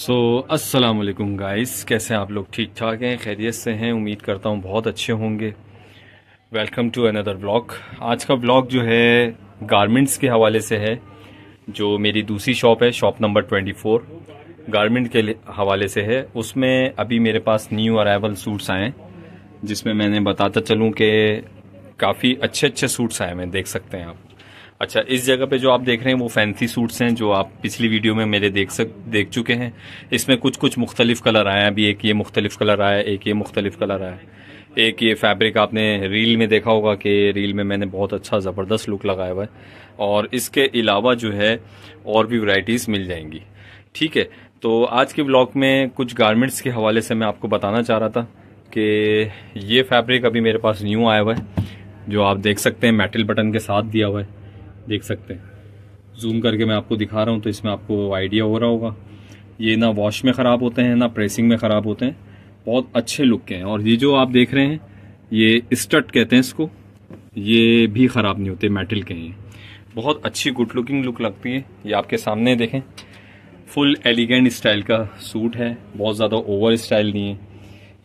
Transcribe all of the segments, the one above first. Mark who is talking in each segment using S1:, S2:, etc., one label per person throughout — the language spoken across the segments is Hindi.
S1: सो अस्सलाम वालेकुम गाइस कैसे हैं आप लोग ठीक ठाक हैं खैरियत से हैं उम्मीद करता हूँ बहुत अच्छे होंगे वेलकम टू अनदर ब्लॉग आज का ब्लॉग जो है गारमेंट्स के हवाले से है जो मेरी दूसरी शॉप है शॉप नंबर 24 गारमेंट के हवाले से है उसमें अभी मेरे पास न्यू अराइवल सूट्स आए हैं जिसमें मैंने बताता चलूँ कि काफ़ी अच्छे अच्छे सूट्स आए हैं देख सकते हैं आप अच्छा इस जगह पे जो आप देख रहे हैं वो फैंसी सूट्स हैं जो आप पिछली वीडियो में मेरे देख सक देख चुके हैं इसमें कुछ कुछ मुख्तलिफ कलर आए हैं अभी एक ये मुख्तलिफ कलर आया है एक ये मुख्तलिफ कलर आया है एक ये फैब्रिक आपने रील में देखा होगा कि रील में मैंने बहुत अच्छा ज़बरदस्त लुक लगाया हुआ है और इसके अलावा जो है और भी वराइटीज़ मिल जाएंगी ठीक है तो आज के ब्लॉग में कुछ गारमेंट्स के हवाले से मैं आपको बताना चाह रहा था कि ये फैब्रिक अभी मेरे पास न्यू आया हुआ है जो आप देख सकते हैं मेटल बटन के साथ दिया हुआ है देख सकते हैं जूम करके मैं आपको दिखा रहा हूँ तो इसमें आपको आइडिया हो रहा होगा ये ना वॉश में ख़राब होते हैं ना प्रेसिंग में ख़राब होते हैं बहुत अच्छे लुक के हैं और ये जो आप देख रहे हैं ये स्टट कहते हैं इसको ये भी ख़राब नहीं होते मेटल के हैं बहुत अच्छी गुड लुकिंग लुक लगती है ये आपके सामने देखें फुल एलिगेंट स्टाइल का सूट है बहुत ज़्यादा ओवर स्टाइल नहीं है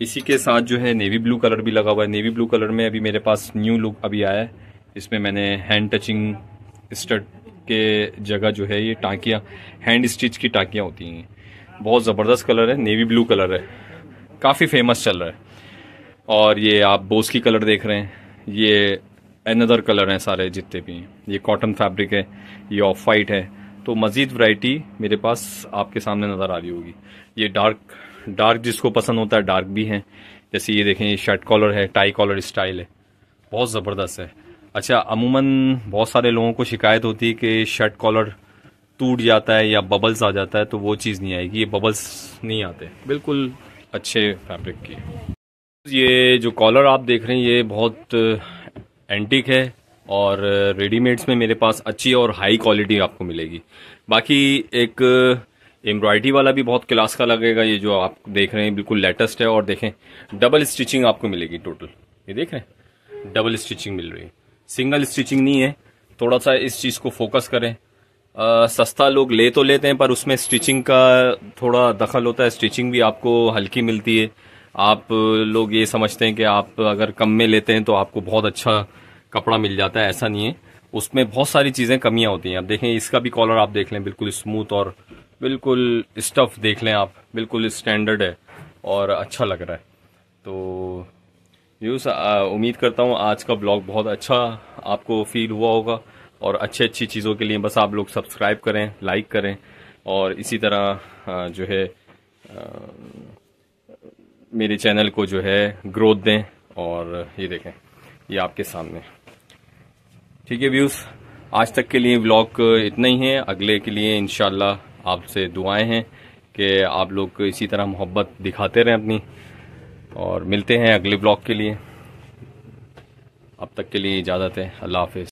S1: इसी के साथ जो है नेवी ब्लू कलर भी लगा हुआ है नेवी ब्लू कलर में अभी मेरे पास न्यू लुक अभी आया है इसमें मैंने हैंड टचिंग स्टड के जगह जो है ये टाँकियाँ हैंड स्टिच की टाँकियाँ होती हैं बहुत ज़बरदस्त कलर है नेवी ब्लू कलर है काफ़ी फेमस चल रहा है और ये आप बोस की कलर देख रहे हैं ये अनदर कलर हैं सारे जितने भी हैं ये कॉटन फैब्रिक है ये ऑफ वाइट है तो मज़ीद वैरायटी मेरे पास आपके सामने नज़र आ रही होगी ये डार्क डार्क जिसको पसंद होता है डार्क भी हैं जैसे ये देखें ये शर्ट कॉलर है टाई कॉलर स्टाइल है बहुत ज़बरदस्त है अच्छा अमूमन बहुत सारे लोगों को शिकायत होती है कि शर्ट कॉलर टूट जाता है या बबल्स आ जाता है तो वो चीज़ नहीं आएगी ये बबल्स नहीं आते बिल्कुल अच्छे फैब्रिक की ये जो कॉलर आप देख रहे हैं ये बहुत एंटिक है और रेडीमेड्स में मेरे पास अच्छी और हाई क्वालिटी आपको मिलेगी बाकी एक एम्ब्रॉयडरी वाला भी बहुत क्लास का लगेगा ये जो आप देख रहे हैं बिल्कुल लेटेस्ट है और देखें डबल स्टिचिंग आपको मिलेगी टोटल ये देख रहे हैं डबल स्टिचिंग मिल रही है सिंगल स्टिचिंग नहीं है थोड़ा सा इस चीज़ को फोकस करें आ, सस्ता लोग ले तो लेते हैं पर उसमें स्टिचिंग का थोड़ा दखल होता है स्टिचिंग भी आपको हल्की मिलती है आप लोग ये समझते हैं कि आप अगर कम में लेते हैं तो आपको बहुत अच्छा कपड़ा मिल जाता है ऐसा नहीं है उसमें बहुत सारी चीज़ें कमियां होती हैं आप देखें इसका भी कॉलर आप देख लें बिल्कुल स्मूथ और बिल्कुल स्टफ़ देख लें आप बिल्कुल स्टैंडर्ड है और अच्छा लग रहा है तो व्यूस उम्मीद करता हूँ आज का ब्लॉग बहुत अच्छा आपको फील हुआ होगा और अच्छी अच्छी चीज़ों के लिए बस आप लोग सब्सक्राइब करें लाइक करें और इसी तरह जो है मेरे चैनल को जो है ग्रोथ दें और ये देखें ये आपके सामने ठीक है व्यूस आज तक के लिए ब्लॉग इतना ही है अगले के लिए इन आपसे दुआएं हैं कि आप लोग इसी तरह मोहब्बत दिखाते रहें अपनी और मिलते हैं अगले ब्लॉग के लिए अब तक के लिए इजाज़त है अल्लाह हाफिज़